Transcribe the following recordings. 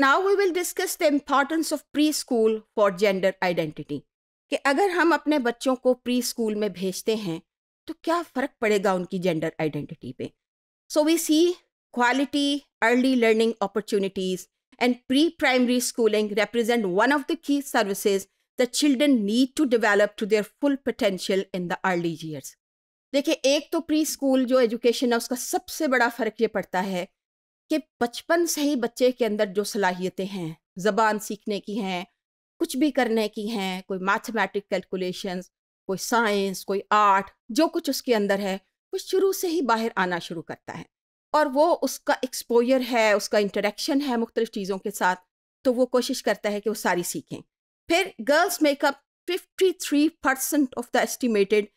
now we will discuss the importance of preschool for gender identity कि अगर हम अपने बच्चों को प्री स्कूल में भेजते हैं तो क्या फ़र्क पड़ेगा उनकी जेंडर आइडेंटिटी पे so we see quality early learning opportunities and pre primary schooling represent one of the key services the children need to develop to their full potential in the early years देखिए एक तो pre school जो education है उसका सबसे बड़ा फ़र्क ये पड़ता है कि बचपन से ही बच्चे के अंदर जो सलाहियतें हैं ज़बान सीखने की हैं कुछ भी करने की हैं कोई मैथमेटिक कैलकुलेशंस कोई साइंस कोई आर्ट जो कुछ उसके अंदर है वो शुरू से ही बाहर आना शुरू करता है और वो उसका एक्सपोजर है उसका इंटरेक्शन है मुख्तलिफ चीज़ों के साथ तो वो कोशिश करता है कि वो सारी सीखें फिर girls make up fifty three percent of the estimated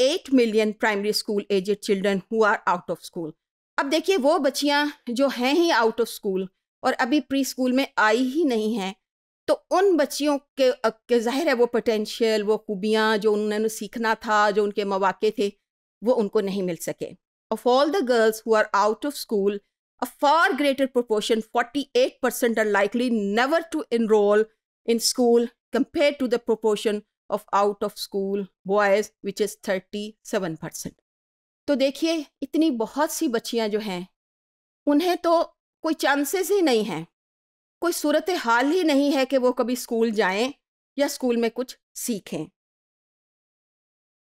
eight million primary school aged children who are out of school अब देखिए वो बच्चियाँ जो हैं ही आउट ऑफ स्कूल और अभी प्री स्कूल में आई ही नहीं हैं तो उन बच्चियों के, के जाहिर है वो पोटेंशियल वो खूबियाँ जो उन्होंने सीखना था जो उनके मौाक़े थे वो उनको नहीं मिल सके of all the girls who are out of school a forty eight percent are likely are to never in school in to the to of out of school boys which is thirty seven percent तो देखिए इतनी बहुत सी बच्चियां जो हैं उन्हें तो कोई चांसेस ही नहीं हैं कोई सूरत हाल ही नहीं है कि वो कभी स्कूल जाएं या स्कूल में कुछ सीखें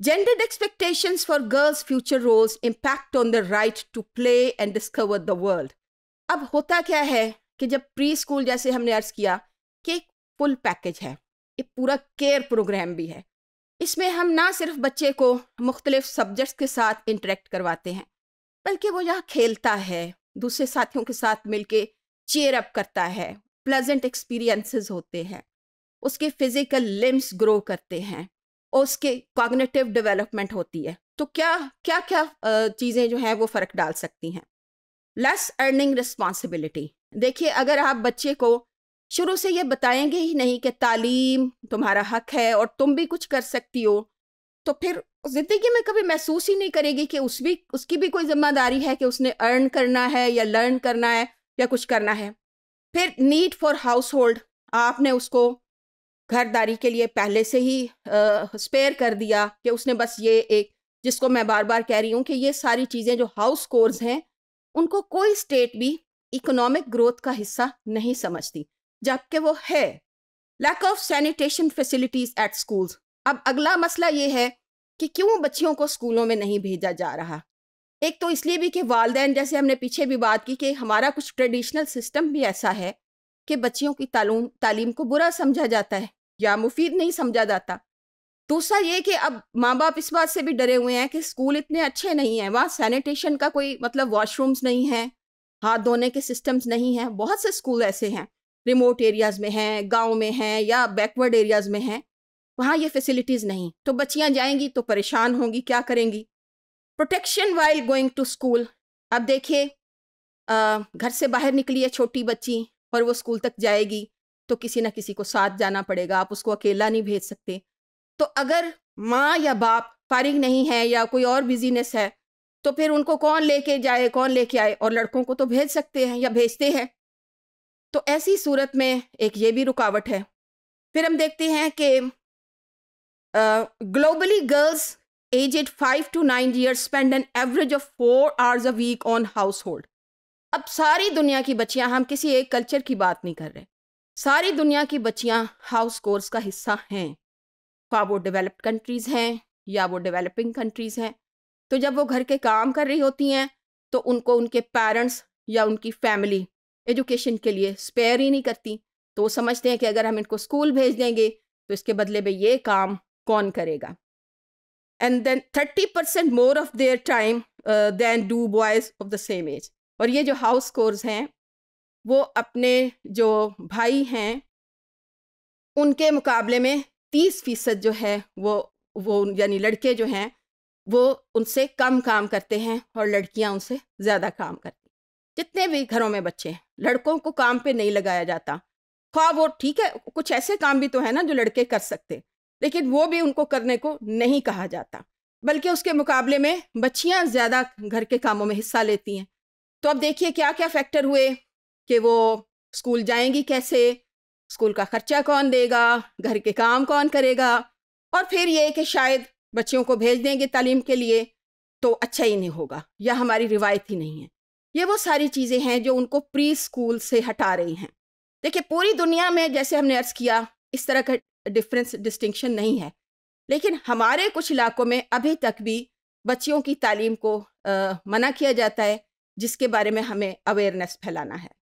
gender expectation for girls future roles impact on the right to play and discover the world अब होता क्या है कि जब प्री स्कूल जैसे हमने अर्ज किया कि एक फुल पैकेज है एक पूरा केयर प्रोग्राम भी है इसमें हम ना सिर्फ बच्चे को मुख्तलिफ सब्जेक्ट्स के साथ इंटरेक्ट करवाते हैं बल्कि वो यहाँ खेलता है दूसरे साथियों के साथ मिलके चेयर अप करता है प्लेजेंट एक्सपीरियंसेस होते हैं उसके फिजिकल लिम्स ग्रो करते हैं और उसके कॉग्निटिव डेवलपमेंट होती है तो क्या क्या क्या चीज़ें जो हैं वो फ़र्क डाल सकती हैं लेस अर्निंग रिस्पॉन्सिबिलिटी देखिए अगर आप बच्चे को शुरू से ये बताएंगे ही नहीं कि तालीम तुम्हारा हक है और तुम भी कुछ कर सकती हो तो फिर ज़िंदगी में कभी महसूस ही नहीं करेगी कि उस भी उसकी भी कोई जिम्मेदारी है कि उसने अर्न करना है या लर्न करना है या कुछ करना है फिर नीड फॉर हाउस होल्ड आपने उसको घरदारी के लिए पहले से ही स्पेयर कर दिया कि उसने बस ये एक जिसको मैं बार बार कह रही हूँ कि ये सारी चीज़ें जो हाउस कोर्स हैं उनको कोई स्टेट भी इकोनॉमिक ग्रोथ का हिस्सा नहीं समझती जबकि वो है lack of sanitation facilities at schools अब अगला मसला ये है कि क्यों बच्चियों को स्कूलों में नहीं भेजा जा रहा एक तो इसलिए भी कि वालदेन जैसे हमने पीछे भी बात की कि हमारा कुछ ट्रेडिशनल सिस्टम भी ऐसा है कि बच्चियों की तालूम तालीम को बुरा समझा जाता है या मुफीद नहीं समझा जाता दूसरा ये कि अब माँ बाप इस बात से भी डरे हुए हैं कि स्कूल इतने अच्छे नहीं हैं वहाँ सैनिटेशन का कोई मतलब वॉशरूम्स नहीं हैं हाथ धोने के सिस्टम्स नहीं हैं बहुत से स्कूल ऐसे हैं रिमोट एरियाज़ में हैं गांव में हैं या बैकवर्ड एरियाज़ में हैं वहाँ ये फैसिलिटीज़ नहीं तो बच्चियाँ जाएंगी तो परेशान होंगी क्या करेंगी protection while going to school अब देखिए घर से बाहर निकली है छोटी बच्ची और वो स्कूल तक जाएगी तो किसी ना किसी को साथ जाना पड़ेगा आप उसको अकेला नहीं भेज सकते तो अगर माँ या बाप फारिग नहीं है या कोई और बिजीनेस है तो फिर उनको कौन लेके जाए कौन लेके आए और लड़कों को तो भेज सकते हैं या भेजते हैं तो ऐसी सूरत में एक ये भी रुकावट है फिर हम देखते हैं कि globally girls age at five to nine years spend an average of four hours a week on household अब सारी दुनिया की बच्चियां हम किसी एक कल्चर की बात नहीं कर रहे सारी दुनिया की बच्चियां हाउस कोर्स का हिस्सा हैं खा वो डेवलप्ड कंट्रीज़ हैं या वो डेवलपिंग कंट्रीज़ हैं तो जब वो घर के काम कर रही होती हैं तो उनको उनके पेरेंट्स या उनकी फैमिली एजुकेशन के लिए स्पेयर ही नहीं करती तो वो समझते हैं कि अगर हम इनको स्कूल भेज देंगे तो इसके बदले में ये काम कौन करेगा and then thirty percent more of their time than do boys of the same age और ये जो हाउस कोर्स हैं वो अपने जो भाई हैं उनके मुकाबले में तीस फीसद जो है वो वो यानी लड़के जो हैं वो उनसे कम काम करते हैं और लड़कियां उनसे ज़्यादा काम करती हैं जितने भी घरों में बच्चे हैं लड़कों को काम पे नहीं लगाया जाता हाँ वो ठीक है कुछ ऐसे काम भी तो है ना जो लड़के कर सकते लेकिन वो भी उनको करने को नहीं कहा जाता बल्कि उसके मुकाबले में बच्चियां ज़्यादा घर के कामों में हिस्सा लेती हैं तो अब देखिए क्या क्या फैक्टर हुए कि वो स्कूल जाएंगी कैसे स्कूल का खर्चा कौन देगा घर के काम कौन करेगा और फिर ये कि शायद बच्चियों को भेज देंगे तालीम के लिए तो अच्छा ही नहीं होगा यह हमारी रिवायत ही नहीं है ये वो सारी चीज़ें हैं जो उनको प्री स्कूल से हटा रही हैं देखिए पूरी दुनिया में जैसे हमने अर्ज़ किया इस तरह का डिफरेंस डिस्टिंक्शन नहीं है लेकिन हमारे कुछ इलाकों में अभी तक भी बच्चियों की तालीम को आ, मना किया जाता है जिसके बारे में हमें अवेयरनेस फैलाना है